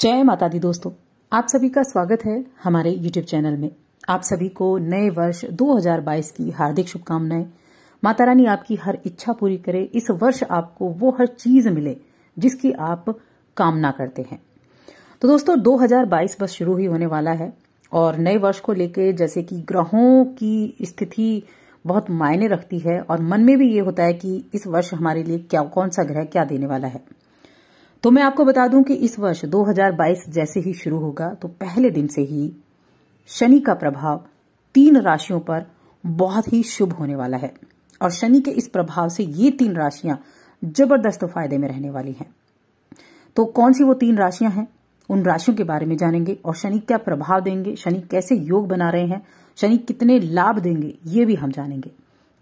जय माता दी दोस्तों आप सभी का स्वागत है हमारे YouTube चैनल में आप सभी को नए वर्ष 2022 की हार्दिक शुभकामनाएं माता रानी आपकी हर इच्छा पूरी करे इस वर्ष आपको वो हर चीज मिले जिसकी आप कामना करते हैं तो दोस्तों 2022 बस शुरू ही होने वाला है और नए वर्ष को लेके जैसे कि ग्रहों की स्थिति बहुत मायने रखती है और मन में भी ये होता है कि इस वर्ष हमारे लिए क्या कौन सा ग्रह क्या देने वाला है तो मैं आपको बता दूं कि इस वर्ष 2022 जैसे ही शुरू होगा तो पहले दिन से ही शनि का प्रभाव तीन राशियों पर बहुत ही शुभ होने वाला है और शनि के इस प्रभाव से ये तीन राशियां जबरदस्त फायदे में रहने वाली हैं तो कौन सी वो तीन राशियां हैं उन राशियों के बारे में जानेंगे और शनि क्या प्रभाव देंगे शनि कैसे योग बना रहे हैं शनि कितने लाभ देंगे ये भी हम जानेंगे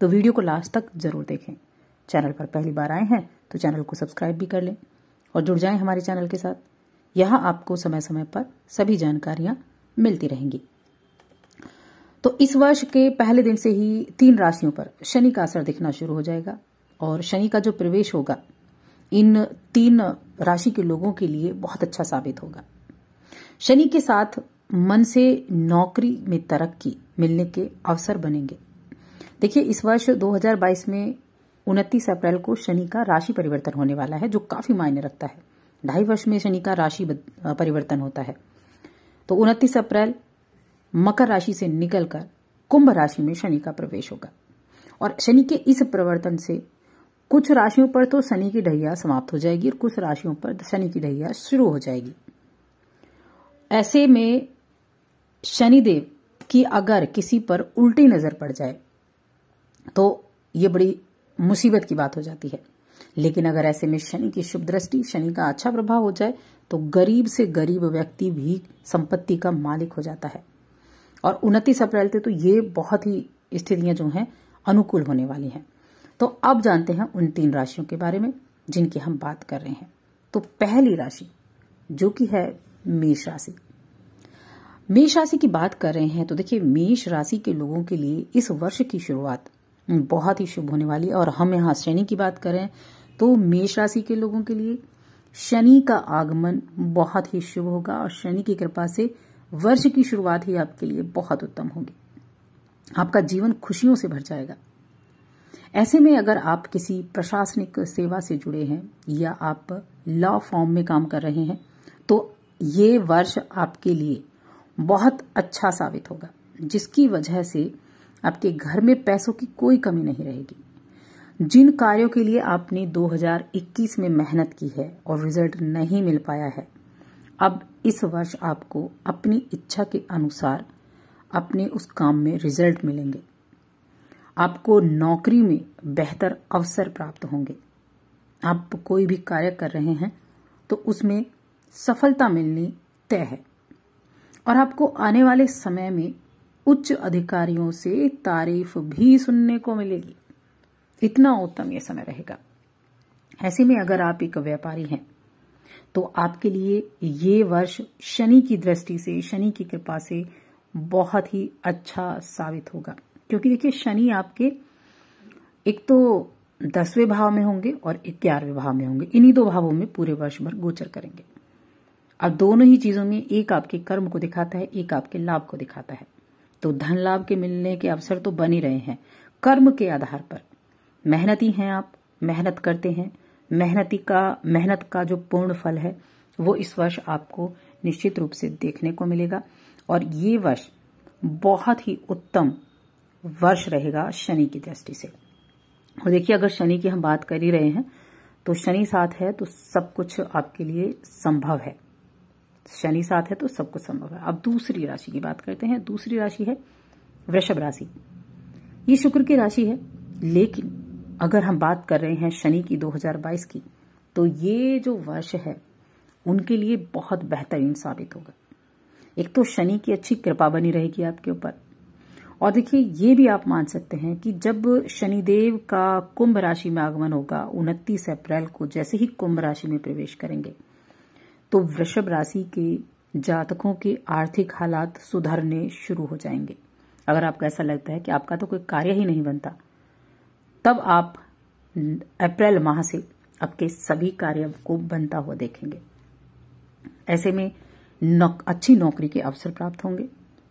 तो वीडियो को लास्ट तक जरूर देखें चैनल पर पहली बार आए हैं तो चैनल को सब्सक्राइब भी कर लें और जुड़ जाएं हमारे चैनल के साथ यहां आपको समय समय पर सभी जानकारियां मिलती रहेंगी तो इस वर्ष के पहले दिन से ही तीन राशियों पर शनि का असर दिखना शुरू हो जाएगा और शनि का जो प्रवेश होगा इन तीन राशि के लोगों के लिए बहुत अच्छा साबित होगा शनि के साथ मन से नौकरी में तरक्की मिलने के अवसर बनेंगे देखिए इस वर्ष 2022 में उनतीस अप्रैल को शनि का राशि परिवर्तन होने वाला है जो काफी मायने रखता है ढाई वर्ष में शनि का राशि परिवर्तन होता है तो उनतीस अप्रैल मकर राशि से निकलकर कुंभ राशि में शनि का प्रवेश होगा और शनि के इस प्रवर्तन से कुछ राशियों पर तो शनि की ढैया समाप्त हो जाएगी और कुछ राशियों पर शनि की ढैया शुरू हो जाएगी ऐसे में शनिदेव की अगर किसी पर उल्टी नजर पड़ जाए तो ये बड़ी मुसीबत की बात हो जाती है लेकिन अगर ऐसे में शनि की शुभ दृष्टि शनि का अच्छा प्रभाव हो जाए तो गरीब से गरीब व्यक्ति भी संपत्ति का मालिक हो जाता है और उनतीस अप्रैल से तो ये बहुत ही स्थितियां जो हैं अनुकूल होने वाली हैं तो अब जानते हैं उन तीन राशियों के बारे में जिनकी हम बात कर रहे हैं तो पहली राशि जो कि है मेष राशि मेष राशि की बात कर रहे हैं तो देखिए मेष राशि के लोगों के लिए इस वर्ष की शुरुआत बहुत ही शुभ होने वाली है और हम यहाँ शनि की बात करें तो मेष राशि के लोगों के लिए शनि का आगमन बहुत ही शुभ होगा और शनि की कृपा से वर्ष की शुरुआत ही आपके लिए बहुत उत्तम होगी आपका जीवन खुशियों से भर जाएगा ऐसे में अगर आप किसी प्रशासनिक सेवा से जुड़े हैं या आप लॉ फॉर्म में काम कर रहे हैं तो ये वर्ष आपके लिए बहुत अच्छा साबित होगा जिसकी वजह से आपके घर में पैसों की कोई कमी नहीं रहेगी जिन कार्यों के लिए आपने 2021 में मेहनत की है और रिजल्ट नहीं मिल पाया है अब इस वर्ष आपको अपनी इच्छा के अनुसार अपने उस काम में रिजल्ट मिलेंगे आपको नौकरी में बेहतर अवसर प्राप्त होंगे आप कोई भी कार्य कर रहे हैं तो उसमें सफलता मिलनी तय है और आपको आने वाले समय में उच्च अधिकारियों से तारीफ भी सुनने को मिलेगी इतना उत्तम यह समय रहेगा ऐसे में अगर आप एक व्यापारी हैं तो आपके लिए ये वर्ष शनि की दृष्टि से शनि की कृपा से बहुत ही अच्छा साबित होगा क्योंकि देखिए शनि आपके एक तो दसवें भाव में होंगे और ग्यारहवें भाव में होंगे इन्हीं दो भावों में पूरे वर्ष भर गोचर करेंगे अब दोनों ही चीजों में एक आपके कर्म को दिखाता है एक आपके लाभ को दिखाता है तो धन लाभ के मिलने के अवसर तो बन ही रहे हैं कर्म के आधार पर मेहनती हैं आप मेहनत करते हैं मेहनती का मेहनत का जो पूर्ण फल है वो इस वर्ष आपको निश्चित रूप से देखने को मिलेगा और ये वर्ष बहुत ही उत्तम वर्ष रहेगा शनि की दृष्टि से और देखिए अगर शनि की हम बात कर ही रहे हैं तो शनि साथ है तो सब कुछ आपके लिए संभव है शनि साथ है तो सब कुछ संभव है अब दूसरी राशि की बात करते हैं दूसरी राशि है वृषभ राशि ये शुक्र की राशि है लेकिन अगर हम बात कर रहे हैं शनि की 2022 की तो ये जो वर्ष है उनके लिए बहुत बेहतरीन साबित होगा एक तो शनि की अच्छी कृपा बनी रहेगी आपके ऊपर और देखिए ये भी आप मान सकते हैं कि जब शनिदेव का कुंभ राशि में आगमन होगा उनतीस अप्रैल को जैसे ही कुंभ राशि में प्रवेश करेंगे तो वृषभ राशि के जातकों के आर्थिक हालात सुधरने शुरू हो जाएंगे अगर आपको ऐसा लगता है कि आपका तो कोई कार्य ही नहीं बनता तब आप अप्रैल माह से आपके सभी कार्य को बनता हुआ देखेंगे ऐसे में नौक, अच्छी नौकरी के अवसर प्राप्त होंगे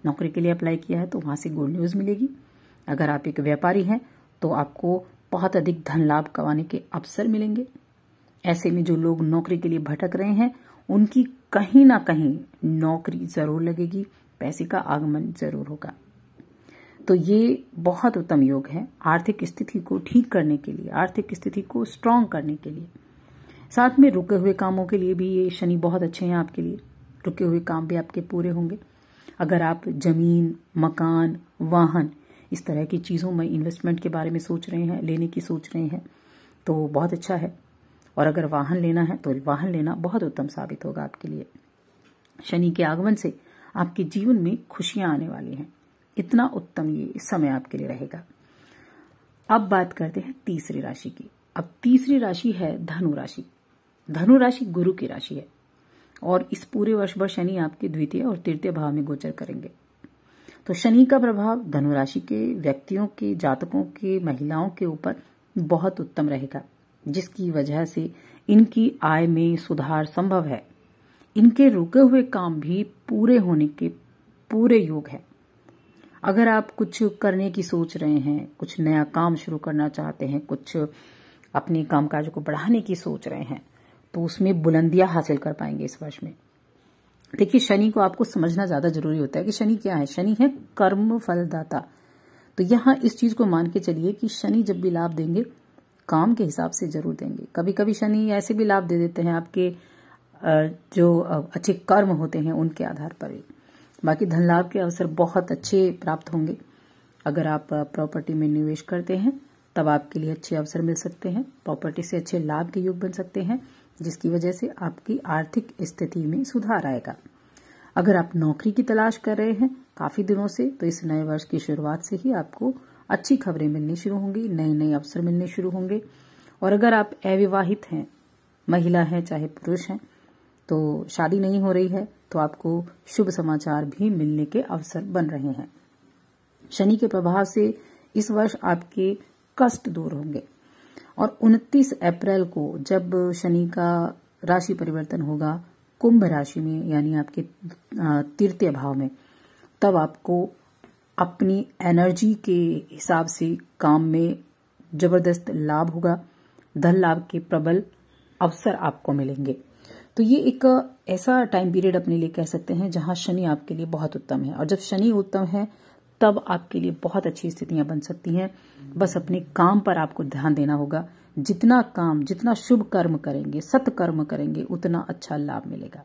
नौकरी के लिए अप्लाई किया है तो वहां से गुड न्यूज मिलेगी अगर आप एक व्यापारी हैं तो आपको बहुत अधिक धन लाभ कमाने के अवसर मिलेंगे ऐसे में जो लोग नौकरी के लिए भटक रहे हैं उनकी कहीं ना कहीं नौकरी जरूर लगेगी पैसे का आगमन जरूर होगा तो ये बहुत उत्तम योग है आर्थिक स्थिति को ठीक करने के लिए आर्थिक स्थिति को स्ट्रांग करने के लिए साथ में रुके हुए कामों के लिए भी ये शनि बहुत अच्छे हैं आपके लिए रुके हुए काम भी आपके पूरे होंगे अगर आप जमीन मकान वाहन इस तरह की चीज़ों में इन्वेस्टमेंट के बारे में सोच रहे हैं लेने की सोच रहे हैं तो बहुत अच्छा है और अगर वाहन लेना है तो वाहन लेना बहुत उत्तम साबित होगा आपके लिए शनि के आगमन से आपके जीवन में खुशियां आने वाली हैं इतना उत्तम ये समय आपके लिए रहेगा अब बात करते हैं तीसरी राशि की अब तीसरी राशि है धनु राशि धनु राशि गुरु की राशि है और इस पूरे वर्ष भर शनि आपके द्वितीय और तृतीय भाव में गोचर करेंगे तो शनि का प्रभाव धनु राशि के व्यक्तियों के जातकों के महिलाओं के ऊपर बहुत उत्तम रहेगा जिसकी वजह से इनकी आय में सुधार संभव है इनके रुके हुए काम भी पूरे होने के पूरे योग है अगर आप कुछ करने की सोच रहे हैं कुछ नया काम शुरू करना चाहते हैं कुछ अपने कामकाज को बढ़ाने की सोच रहे हैं तो उसमें बुलंदियां हासिल कर पाएंगे इस वर्ष में देखिए शनि को आपको समझना ज्यादा जरूरी होता है कि शनि क्या है शनि है कर्म फलदाता तो यहां इस चीज को मान के चलिए कि शनि जब भी लाभ देंगे काम के हिसाब से जरूर देंगे कभी कभी शनि ऐसे भी लाभ दे देते हैं आपके जो अच्छे कर्म होते हैं उनके आधार पर भी बाकी धन लाभ के अवसर बहुत अच्छे प्राप्त होंगे अगर आप प्रॉपर्टी में निवेश करते हैं तब आपके लिए अच्छे अवसर मिल सकते हैं प्रॉपर्टी से अच्छे लाभ के योग बन सकते हैं जिसकी वजह से आपकी आर्थिक स्थिति में सुधार आएगा अगर आप नौकरी की तलाश कर रहे हैं काफ़ी दिनों से तो इस नए वर्ष की शुरुआत से ही आपको अच्छी खबरें मिलनी शुरू होंगी नए नए अवसर मिलने शुरू होंगे और अगर आप अविवाहित हैं महिला हैं चाहे पुरुष हैं तो शादी नहीं हो रही है तो आपको शुभ समाचार भी मिलने के अवसर बन रहे हैं शनि के प्रभाव से इस वर्ष आपके कष्ट दूर होंगे और 29 अप्रैल को जब शनि का राशि परिवर्तन होगा कुंभ राशि में यानी आपके तृतीय भाव में तब आपको अपनी एनर्जी के हिसाब से काम में जबरदस्त लाभ होगा धन लाभ के प्रबल अवसर आपको मिलेंगे तो ये एक ऐसा टाइम पीरियड अपने लिए कह सकते हैं जहां शनि आपके लिए बहुत उत्तम है और जब शनि उत्तम है तब आपके लिए बहुत अच्छी स्थितियां बन सकती हैं बस अपने काम पर आपको ध्यान देना होगा जितना काम जितना शुभ कर्म करेंगे सत्कर्म करेंगे उतना अच्छा लाभ मिलेगा